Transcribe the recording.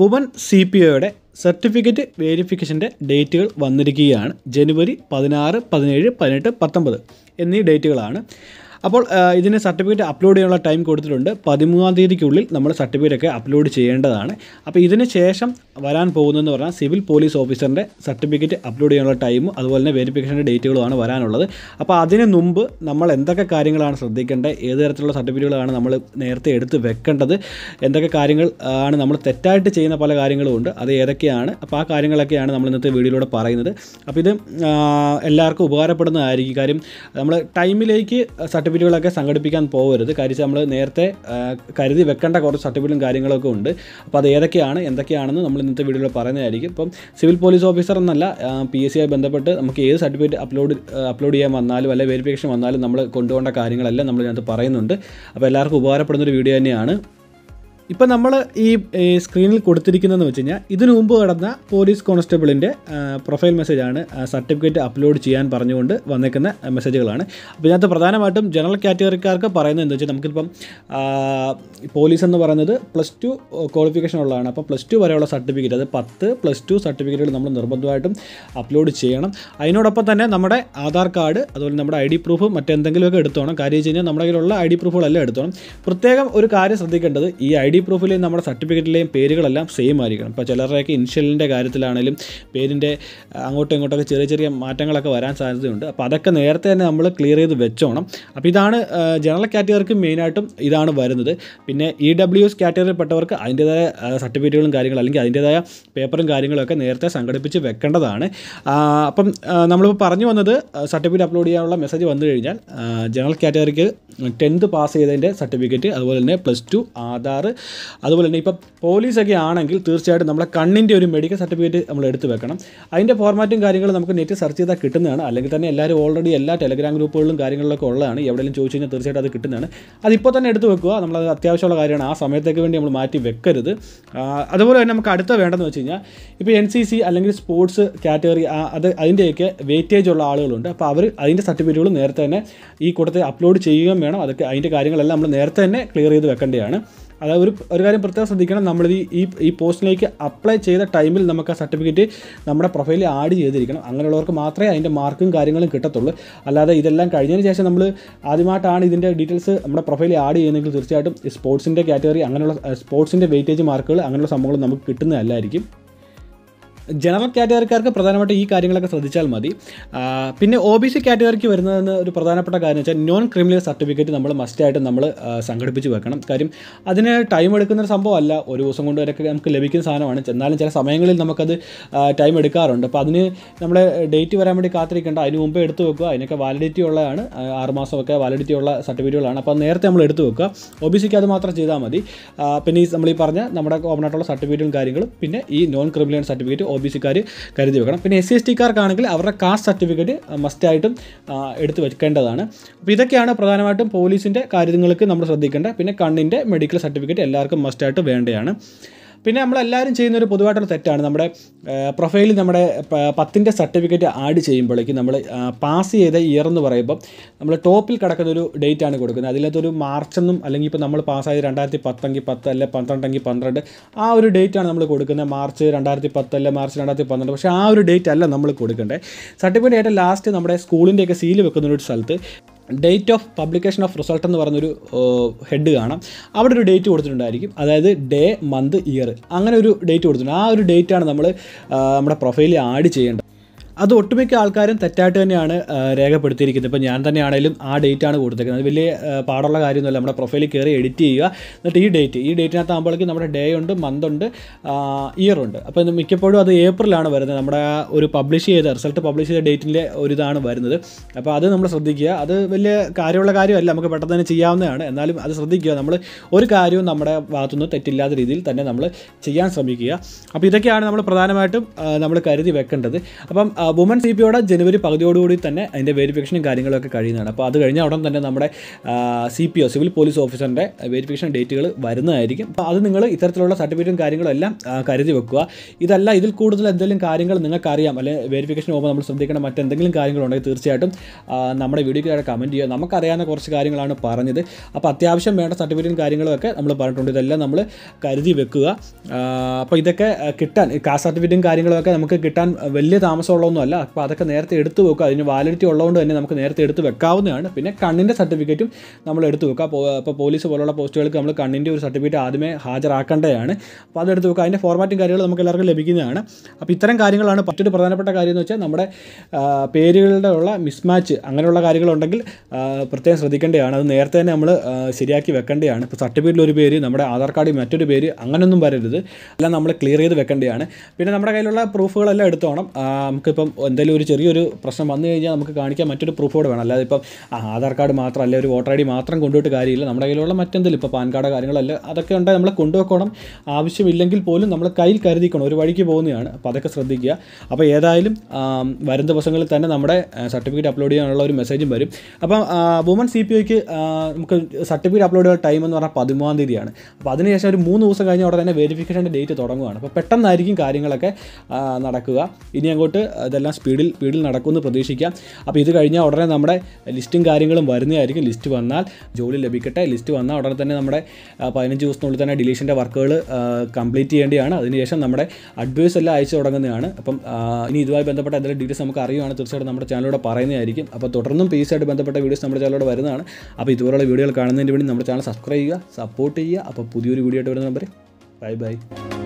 woman C P ഒയുടെ certificate വേരിഫിക്കേഷൻ്റെ ഡേറ്റുകൾ വന്നിരിക്കുകയാണ് ജനുവരി പതിനാറ് പതിനേഴ് പതിനെട്ട് പത്തൊമ്പത് എന്നീ ഡേറ്റുകളാണ് അപ്പോൾ ഇതിന് സർട്ടിഫിക്കറ്റ് അപ്ലോഡ് ചെയ്യാനുള്ള ടൈം കൊടുത്തിട്ടുണ്ട് പതിമൂന്നാം തീയതിക്കുള്ളിൽ നമ്മൾ സർട്ടിഫിക്കറ്റ് ഒക്കെ അപ്ലോഡ് ചെയ്യേണ്ടതാണ് അപ്പോൾ ഇതിന് ശേഷം വരാൻ പോകുന്നതെന്ന് പറഞ്ഞാൽ സിവിൽ പോലീസ് ഓഫീസറിൻ്റെ സർട്ടിഫിക്കറ്റ് അപ്ലോഡ് ചെയ്യാനുള്ള ടൈമും അതുപോലെ തന്നെ വെരിഫിക്കേഷൻ്റെ ഡേറ്റുകളുമാണ് വരാനുള്ളത് അപ്പോൾ അതിന് മുമ്പ് നമ്മൾ എന്തൊക്കെ കാര്യങ്ങളാണ് ശ്രദ്ധിക്കേണ്ടത് ഏത് തരത്തിലുള്ള സർട്ടിഫിക്കറ്റുകളാണ് നമ്മൾ നേരത്തെ എടുത്ത് വെക്കേണ്ടത് എന്തൊക്കെ കാര്യങ്ങൾ ആണ് നമ്മൾ തെറ്റായിട്ട് ചെയ്യുന്ന പല കാര്യങ്ങളും ഉണ്ട് അത് ഏതൊക്കെയാണ് അപ്പോൾ ആ കാര്യങ്ങളൊക്കെയാണ് നമ്മൾ ഇന്നത്തെ വീഡിയോയിലൂടെ പറയുന്നത് അപ്പോൾ ഇത് എല്ലാവർക്കും ഉപകാരപ്പെടുന്നതായിരിക്കും കാര്യം നമ്മൾ ടൈമിലേക്ക് സർട്ടിഫിക്കറ്റ് സർട്ടിഫിക്കറ്റുകളൊക്കെ സംഘടിപ്പിക്കാൻ പോകരുത് കാര്യം നമ്മൾ നേരത്തെ കരുതി വെക്കേണ്ട കുറച്ച് സർട്ടിഫിക്കറ്റും കാര്യങ്ങളൊക്കെ ഉണ്ട് അപ്പോൾ അത് ഏതൊക്കെയാണ് എന്തൊക്കെയാണെന്ന് നമ്മൾ ഇന്നത്തെ വീഡിയോയിൽ പറയുന്നതായിരിക്കും ഇപ്പം സിവിൽ പോലീസ് ഓഫീസർ എന്നല്ല പി എസ് സിയായി ബന്ധപ്പെട്ട് നമുക്ക് ഏത് സർട്ടിഫിക്കറ്റ് അപ്ലോഡ് അപ്ലോഡ് ചെയ്യാൻ വന്നാലും അല്ലെങ്കിൽ വെരിഫിക്കേഷൻ വന്നാലും നമ്മൾ കൊണ്ടുപോകേണ്ട കാര്യങ്ങളെല്ലാം നമ്മൾ ഇതിനകത്ത് പറയുന്നുണ്ട് അപ്പോൾ എല്ലാവർക്കും ഉപകാരപ്പെടുന്നൊരു വീഡിയോ തന്നെയാണ് ഇപ്പം നമ്മൾ ഈ സ്ക്രീനിൽ കൊടുത്തിരിക്കുന്നതെന്ന് വെച്ച് കഴിഞ്ഞാൽ ഇതിനു മുമ്പ് കടന്ന പോലീസ് കോൺസ്റ്റബിളിൻ്റെ പ്രൊഫൈൽ മെസ്സേജാണ് സർട്ടിഫിക്കറ്റ് അപ്ലോഡ് ചെയ്യാൻ പറഞ്ഞുകൊണ്ട് വന്നേക്കുന്ന മെസ്സേജുകളാണ് അപ്പോൾ ഇതിനകത്ത് പ്രധാനമായിട്ടും ജനറൽ കാറ്റഗറിക്കാർക്ക് പറയുന്നത് എന്താ വെച്ചാൽ നമുക്കിപ്പം പോലീസ് എന്ന് പറയുന്നത് പ്ലസ് ടു ക്വാളിഫിക്കേഷൻ ഉള്ളതാണ് അപ്പോൾ പ്ലസ് ടു വരെയുള്ള സർട്ടിഫിക്കറ്റ് അത് പത്ത് പ്ലസ് ടു സർട്ടിഫിക്കറ്റുകൾ നമ്മൾ നിർബന്ധമായിട്ടും അപ്ലോഡ് ചെയ്യണം അതിനോടൊപ്പം തന്നെ നമ്മുടെ ആധാർ കാർഡ് അതുപോലെ നമ്മുടെ ഐ ഡി പ്രൂഫ് മറ്റെന്തെങ്കിലുമൊക്കെ എടുത്തോണം കാര്യം വെച്ച് കഴിഞ്ഞാൽ നമ്മുടെ കയ്യിലുള്ള ഐ ഡി പ്രൂഫുകളെല്ലാം എടുത്തോണം പ്രത്യേകം ഒരു കാര്യം ശ്രദ്ധിക്കേണ്ടത് ഈ ഐ ഡി പ്രൂഫിലെയും നമ്മുടെ സർട്ടിഫിക്കറ്റിലെയും പേരുകളെല്ലാം സെയിം ആയിരിക്കണം ഇപ്പോൾ ചിലരുടെയൊക്കെ ഇൻഷ്യലിൻ്റെ കാര്യത്തിലാണെങ്കിലും പേരിൻ്റെ അങ്ങോട്ടും ഇങ്ങോട്ടൊക്കെ ചെറിയ ചെറിയ മാറ്റങ്ങളൊക്കെ വരാൻ സാധ്യതയുണ്ട് അപ്പോൾ അതൊക്കെ നേരത്തെ തന്നെ നമ്മൾ ക്ലിയർ ചെയ്ത് വെച്ചോണം അപ്പോൾ ഇതാണ് ജനറൽ കാറ്റഗറിക്ക് മെയിനായിട്ടും ഇതാണ് വരുന്നത് പിന്നെ ഇ e ഡബ്ല്യു എസ് കാറ്റഗറിയിൽപ്പെട്ടവർക്ക് അതിൻ്റേതായ സർട്ടിഫിക്കറ്റുകളും കാര്യങ്ങളും അല്ലെങ്കിൽ അതിൻ്റേതായ പേപ്പറും കാര്യങ്ങളൊക്കെ നേരത്തെ സംഘടിപ്പിച്ച് വെക്കേണ്ടതാണ് അപ്പം നമ്മളിപ്പോൾ പറഞ്ഞു വന്നത് സർട്ടിഫിക്കറ്റ് അപ്ലോഡ് ചെയ്യാനുള്ള മെസ്സേജ് വന്നു കഴിഞ്ഞാൽ ജനറൽ കാറ്റഗറിക്ക് ടെൻത്ത് പാസ് ചെയ്തതിൻ്റെ സർട്ടിഫിക്കറ്റ് അതുപോലെ തന്നെ പ്ലസ് ടു ആധാർ അതുപോലെ തന്നെ ഇപ്പം പോലീസൊക്കെ ആണെങ്കിൽ തീർച്ചയായിട്ടും നമ്മുടെ കണ്ണിൻ്റെ ഒരു മെഡിക്കൽ സർട്ടിഫിക്കറ്റ് നമ്മൾ എടുത്തു വെക്കണം അതിൻ്റെ ഫോർമാറ്റും കാര്യങ്ങളും നമുക്ക് നെറ്റ് സെർച്ച് ചെയ്താൽ കിട്ടുന്നതാണ് അല്ലെങ്കിൽ തന്നെ എല്ലാവരും ഓൾറെഡി എല്ലാ ടെലഗ്രാം ഗ്രൂപ്പുകളിലും കാര്യങ്ങളിലൊക്കെ ഉള്ളതാണ് എവിടെയെങ്കിലും ചോദിച്ചു കഴിഞ്ഞാൽ തീർച്ചയായിട്ടും അത് കിട്ടുന്നതാണ് അതിപ്പോൾ തന്നെ എടുത്തു വെക്കുക നമ്മൾ അത്യാവശ്യമുള്ള കാര്യമാണ് ആ സമയത്തേക്ക് വേണ്ടി നമ്മൾ മാറ്റി വെക്കരുത് അതുപോലെ തന്നെ നമുക്ക് അടുത്ത വേണ്ടതെന്ന് വെച്ച് കഴിഞ്ഞാൽ ഇപ്പോൾ എൻ സി സി അല്ലെങ്കിൽ സ്പോർട്സ് കാറ്റഗറി അത് അതിൻ്റെയൊക്കെ വെയിറ്റേജ് ഉള്ള ആളുകളുണ്ട് അപ്പോൾ അവർ അതിൻ്റെ സർട്ടിഫിക്കറ്റുകൾ നേരത്തെ തന്നെ ഈ കൂട്ടത്തിൽ അപ്ലോഡ് ചെയ്യുകയും വേണം അതൊക്കെ അതിൻ്റെ കാര്യങ്ങളെല്ലാം നമ്മൾ നേരത്തെ തന്നെ ക്ലിയർ ചെയ്ത് വെക്കേണ്ടതാണ് അതായത് ഒരു ഒരു കാര്യം പ്രത്യേകം ശ്രദ്ധിക്കണം നമ്മൾ ഈ ഈ പോസ്റ്റിലേക്ക് അപ്ലൈ ചെയ്ത ടൈമിൽ നമുക്ക് ആ സർട്ടിഫിക്കറ്റ് നമ്മുടെ പ്രൊഫൈലിൽ ആഡ് ചെയ്തിരിക്കണം അങ്ങനെയുള്ളവർക്ക് മാത്രമേ അതിൻ്റെ മാർക്കും കാര്യങ്ങളും കിട്ടത്തുള്ളൂ അല്ലാതെ ഇതെല്ലാം കഴിഞ്ഞതിന് ശേഷം നമ്മൾ ആദ്യമായിട്ടാണ് ഇതിൻ്റെ ഡീറ്റെയിൽസ് നമ്മുടെ പ്രൊഫൈലിൽ ആഡ് ചെയ്യുന്നതെങ്കിൽ തീർച്ചയായിട്ടും സ്പോർട്സിൻ്റെ കാറ്റഗറി അങ്ങനെയുള്ള സ്പോർട്സിൻ്റെ വെയിറ്റേജ് മാർക്കുകൾ അങ്ങനെയുള്ള സംഭവങ്ങൾ നമുക്ക് കിട്ടുന്നതല്ലായിരിക്കും ജനറൽ കാറ്റഗറിക്കാർക്ക് പ്രധാനമായിട്ട് ഈ കാര്യങ്ങളൊക്കെ ശ്രദ്ധിച്ചാൽ മതി പിന്നെ ഒ ബി സി കാറ്റഗറിക്ക് വരുന്നതെന്ന് ഒരു പ്രധാനപ്പെട്ട കാര്യം വെച്ചാൽ നോൺ ക്രിമിനൽ സർട്ടിഫിക്കറ്റ് നമ്മൾ മസ്റ്റായിട്ട് നമ്മൾ സംഘടിപ്പിച്ച് വെക്കണം കാര്യം അതിന് ടൈം എടുക്കുന്ന ഒരു സംഭവമല്ല ഒരു ദിവസം കൊണ്ട് വരെയൊക്കെ നമുക്ക് ലഭിക്കുന്ന സാധനമാണ് എന്നാലും ചില സമയങ്ങളിൽ നമുക്കത് ടൈം എടുക്കാറുണ്ട് അപ്പോൾ അതിന് നമ്മുടെ ഡേറ്റ് വരാൻ വേണ്ടി കാത്തിരിക്കേണ്ട അതിന് മുമ്പേ എടുത്തു വെക്കുക അതിനൊക്കെ വാലിഡിറ്റി ഉള്ളതാണ് ആറുമാസമൊക്കെ വാലിഡിറ്റി ഉള്ള സർട്ടിഫിക്കറ്റുകളാണ് അപ്പോൾ നേരത്തെ നമ്മൾ എടുത്തു വെക്കുക ഒ ബി സിക്ക് അത് മാത്രം ചെയ്താൽ മതി പിന്നെ ഈ നമ്മൾ ഈ പറഞ്ഞ നമ്മുടെ കോമൺ ആയിട്ടുള്ള സർട്ടിഫിക്കറ്റും കാര്യങ്ങളും പിന്നെ ഈ non criminal certificate O B സിക്കാർ കരുതി വെക്കണം പിന്നെ എസ് സി എസ് ടിക്കാർക്കാണെങ്കിൽ അവരുടെ കാസ്റ്റ് സർട്ടിഫിക്കറ്റ് മസ്റ്റായിട്ടും എടുത്തു വെക്കേണ്ടതാണ് അപ്പോൾ ഇതൊക്കെയാണ് പ്രധാനമായിട്ടും പോലീസിൻ്റെ കാര്യങ്ങൾക്ക് നമ്മൾ ശ്രദ്ധിക്കേണ്ടത് പിന്നെ കണ്ണിൻ്റെ മെഡിക്കൽ സർട്ടിഫിക്കറ്റ് എല്ലാവർക്കും മസ്റ്റായിട്ട് വേണ്ടതാണ് പിന്നെ നമ്മളെല്ലാവരും ചെയ്യുന്ന ഒരു പൊതുവായിട്ടുള്ള തെറ്റാണ് നമ്മുടെ പ്രൊഫൈലിൽ നമ്മുടെ പത്തിൻ്റെ സർട്ടിഫിക്കറ്റ് ആഡ് ചെയ്യുമ്പോഴേക്കും നമ്മൾ പാസ് ചെയ്ത ഇയർ എന്ന് പറയുമ്പോൾ നമ്മൾ ടോപ്പിൽ കിടക്കുന്ന ഒരു ഡേറ്റ് ആണ് കൊടുക്കുന്നത് അതിലത്തൊരു എന്നും അല്ലെങ്കിൽ ഇപ്പോൾ നമ്മൾ പാസ്സായത് രണ്ടായിരത്തി പത്തെങ്കിൽ പത്ത് അല്ലെ പന്ത്രണ്ടെങ്കിൽ പന്ത്രണ്ട് ആ ഒരു ഡേറ്റ് ആണ് നമ്മൾ കൊടുക്കുന്നത് മാർച്ച് രണ്ടായിരത്തി പത്ത് അല്ലെ മാർച്ച് രണ്ടായിരത്തി പന്ത്രണ്ട് പക്ഷേ ആ ഒരു ഡേറ്റ് അല്ല നമ്മൾ കൊടുക്കേണ്ടത് സർട്ടിഫിക്കറ്റ് ഏറ്റവും ലാസ്റ്റ് നമ്മുടെ സ്കൂളിൻ്റെയൊക്കെ സീൽ വെക്കുന്ന ഒരു സ്ഥലത്ത് date of publication of result എന്ന് പറഞ്ഞൊരു ഹെഡ് കാണാം അവിടെ ഒരു ഡേറ്റ് കൊടുത്തിട്ടുണ്ടായിരിക്കും അതായത് ഡേ മന്ത് ഇയർ അങ്ങനെ ഒരു ഡേറ്റ് കൊടുത്തിട്ടുണ്ട് ആ ഒരു ഡേറ്റാണ് നമ്മൾ നമ്മുടെ പ്രൊഫൈലിൽ ആഡ് ചെയ്യേണ്ടത് അത് ഒട്ടുമിക്ക ആൾക്കാരും തെറ്റായിട്ട് തന്നെയാണ് രേഖപ്പെടുത്തിയിരിക്കുന്നത് ഇപ്പോൾ ഞാൻ തന്നെയാണെങ്കിലും ആ ഡേറ്റ് ആണ് കൊടുത്തേക്കുന്നത് അത് വലിയ പാടുള്ള കാര്യമൊന്നുമല്ല നമ്മുടെ പ്രൊഫൈലിൽ കയറി എഡിറ്റ് ചെയ്യുക എന്നിട്ട് ഈ ഡേറ്റ് ഈ ഡേറ്റിനകത്ത് ആകുമ്പോഴേക്കും നമ്മുടെ ഡേ ഉണ്ട് മന്ത് ഉണ്ട് ഇയർ ഉണ്ട് അപ്പോൾ ഇത് മിക്കപ്പോഴും അത് ഏപ്രിലാണ് വരുന്നത് നമ്മുടെ ഒരു പബ്ലിഷ് ചെയ്ത റിസൾട്ട് പബ്ലിഷ് ചെയ്ത ഡേറ്റിൻ്റെ ഒരിതാണ് വരുന്നത് അപ്പോൾ അത് നമ്മൾ ശ്രദ്ധിക്കുക അത് വലിയ കാര്യമുള്ള കാര്യമല്ല നമുക്ക് പെട്ടെന്ന് തന്നെ ചെയ്യാവുന്നതാണ് എന്നാലും അത് ശ്രദ്ധിക്കുക നമ്മൾ ഒരു കാര്യവും നമ്മുടെ ഭാഗത്തുനിന്ന് തെറ്റില്ലാത്ത രീതിയിൽ തന്നെ നമ്മൾ ചെയ്യാൻ ശ്രമിക്കുക അപ്പോൾ ഇതൊക്കെയാണ് നമ്മൾ പ്രധാനമായിട്ടും നമ്മൾ കരുതി വെക്കേണ്ടത് അപ്പം വുമൻ സി പിയോടെ ജനുവരി പകുതിയോടുകൂടി തന്നെ അതിൻ്റെ വെരിഫിക്കേഷനും കാര്യങ്ങളൊക്കെ കഴിയുന്നതാണ് അപ്പോൾ അത് കഴിഞ്ഞാൽ ഉടൻ തന്നെ നമ്മുടെ C P O civil police ഓഫീസറിൻ്റെ വെരിഫിക്കേഷൻ ഡേറ്റുകൾ വരുന്നതായിരിക്കും അപ്പോൾ അത് നിങ്ങൾ ഇത്തരത്തിലുള്ള സർട്ടിഫിക്കറ്റും കാര്യങ്ങളും എല്ലാം കരുതി വെക്കുക ഇതല്ല ഇതിൽ കൂടുതൽ എന്തെങ്കിലും കാര്യങ്ങൾ നിങ്ങൾക്കറിയാം അല്ലെങ്കിൽ വെരിഫിക്കേഷൻ പോകുമ്പോൾ നമ്മൾ ശ്രദ്ധിക്കേണ്ട മറ്റെന്തെങ്കിലും കാര്യങ്ങളുണ്ടെങ്കിൽ തീർച്ചയായിട്ടും നമ്മുടെ വീഡിയോയ്ക്ക് താഴെ കമൻറ്റ് ചെയ്യുക നമുക്കറിയാവുന്ന കുറച്ച് കാര്യങ്ങളാണ് പറഞ്ഞത് അപ്പോൾ അത്യാവശ്യം വേണ്ട സർട്ടിഫിക്കറ്റും കാര്യങ്ങളൊക്കെ നമ്മൾ പറഞ്ഞിട്ടുണ്ട് ഇതെല്ലാം നമ്മൾ കരുതി വെക്കുക അപ്പോൾ ഇതൊക്കെ കിട്ടാൻ കാസ്റ്റ് സർട്ടിഫിക്കറ്റും കാര്യങ്ങളൊക്കെ നമുക്ക് കിട്ടാൻ വലിയ താമസമുള്ള സംഭവമൊന്നുമല്ല അപ്പോൾ അതൊക്കെ നേരത്തെ എടുത്തു വെക്കുക അതിന് വാലിഡിറ്റി ഉള്ളതുകൊണ്ട് തന്നെ നമുക്ക് നേരത്തെ എടുത്ത് വെക്കാവുന്നതാണ് പിന്നെ കണ്ണിൻ്റെ സർട്ടിഫിക്കറ്റും നമ്മൾ എടുത്തു വെക്കുക അപ്പോൾ പോലീസ് പോലുള്ള പോസ്റ്റുകൾക്ക് നമ്മൾ കണ്ണിൻ്റെ ഒരു സർട്ടിഫിക്കറ്റ് ആദ്യമേ ഹാജരാക്കേണ്ടതാണ് അപ്പോൾ അതെടുത്ത് വെക്കുക അതിൻ്റെ ഫോർമാറ്റും കാര്യങ്ങളും നമുക്ക് എല്ലാവർക്കും ലഭിക്കുന്നതാണ് അപ്പോൾ ഇത്തരം കാര്യങ്ങളാണ് മറ്റൊരു പ്രധാനപ്പെട്ട കാര്യം എന്ന് വെച്ചാൽ നമ്മുടെ പേരുകളുടെ ഉള്ള മിസ്മാച്ച് അങ്ങനെയുള്ള കാര്യങ്ങളുണ്ടെങ്കിൽ പ്രത്യേകം ശ്രദ്ധിക്കേണ്ടതാണ് അത് നേരത്തെ തന്നെ നമ്മൾ ശരിയാക്കി വെക്കേണ്ടതാണ് ഇപ്പോൾ സർട്ടിഫിക്കറ്റിൽ ഒരു പേര് നമ്മുടെ ആധാർ കാർഡിൽ മറ്റൊരു പേര് അങ്ങനെയൊന്നും വരരുത് എല്ലാം നമ്മൾ ക്ലിയർ ചെയ്ത് വെക്കേണ്ടതാണ് പിന്നെ നമ്മുടെ കയ്യിലുള്ള പ്രൂഫുകളെല്ലാം എടുത്തോണം നമുക്കിപ്പോൾ ഇപ്പം എന്തെങ്കിലും ഒരു ചെറിയൊരു പ്രശ്നം വന്നു കഴിഞ്ഞാൽ നമുക്ക് കാണിക്കാൻ മറ്റൊരു കൂടെ വേണം അല്ലാതെ ഇപ്പം ആധാർ കാർഡ് മാത്രം അല്ലെങ്കിൽ ഒരു വോട്ടർ ഐ ഡി മാത്രം കൊണ്ടുപോയിട്ട് കാര്യമില്ല നമ്മുടെ കയ്യിലുള്ള മറ്റെന്തെങ്കിലും ഇപ്പോൾ പാൻ കാർഡ് കാര്യങ്ങളല്ല അതൊക്കെ ഉണ്ടായി നമ്മൾ കൊണ്ടുപോയിക്കോണം ആവശ്യമില്ലെങ്കിൽ പോലും നമ്മൾ കയ്യിൽ കരുതിക്കണം ഒരു വഴിക്ക് പോകുന്നതാണ് അപ്പോൾ അതൊക്കെ ശ്രദ്ധിക്കുക അപ്പോൾ ഏതായാലും വരും ദിവസങ്ങളിൽ തന്നെ നമ്മുടെ സർട്ടിഫിക്കറ്റ് അപ്ലോഡ് ചെയ്യാനുള്ള ഒരു മെസ്സേജും വരും അപ്പം വുമൺ സി പി ഐക്ക് നമുക്ക് സർട്ടിഫിക്കറ്റ് അപ്ലോഡ് ചെയ്യാൻ ടൈം എന്ന് പറഞ്ഞാൽ പതിമൂന്നാം തീയതിയാണ് അപ്പോൾ അതിനുശേഷം ഒരു മൂന്ന് ദിവസം കഴിഞ്ഞ ഉടനെ തന്നെ വെരിഫിക്കേഷൻ്റെ ഡേറ്റ് തുടങ്ങുകയാണ് അപ്പോൾ പെട്ടെന്നായിരിക്കും കാര്യങ്ങളൊക്കെ നടക്കുക ഇനി അങ്ങോട്ട് ഇതെല്ലാം സ്പീഡിൽ സ്പീഡിൽ നടക്കുമെന്ന് പ്രതീക്ഷിക്കാം അപ്പോൾ ഇത് കഴിഞ്ഞാൽ ഉടനെ നമ്മുടെ ലിസ്റ്റും കാര്യങ്ങളും വരുന്നതായിരിക്കും ലിസ്റ്റ് വന്നാൽ ജോലി ലഭിക്കട്ടെ ലിസ്റ്റ് വന്നാൽ ഉടനെ തന്നെ നമ്മുടെ പതിനഞ്ച് ദിവസത്തിനുള്ളിൽ തന്നെ ഡിലീഷൻ്റെ വർക്കുകൾ കംപ്ലീറ്റ് ചെയ്യേണ്ടിയാണ് അതിനുശേഷം നമ്മുടെ അഡ്വൈസ് എല്ലാം അയച്ചു തുടങ്ങുന്നതാണ് അപ്പം ഇനി ഇതുമായി ബന്ധപ്പെട്ട എന്തെങ്കിലും ഡീറ്റെയിൽസ് നമുക്ക് അറിയുകയാണെങ്കിൽ തീർച്ചയായിട്ടും നമ്മുടെ ചാനലിലൂടെ പറയുന്നതായിരിക്കും അപ്പോൾ തുടർന്നും പി ആയിട്ട് ബന്ധപ്പെട്ട വീഡിയോസ് നമ്മുടെ ചാനലിലൂടെ വരുന്നതാണ് അപ്പോൾ ഇതുപോലുള്ള വീഡിയോകൾ കാണുന്നതിന് വേണ്ടി നമ്മുടെ ചാനൽ സബ്സ്ക്രൈബ് ചെയ്യുക സപ്പോർട്ട് ചെയ്യുക അപ്പോൾ പുതിയൊരു വീഡിയോ ആയിട്ട് വരുന്ന നമ്പർ ബൈ ബൈ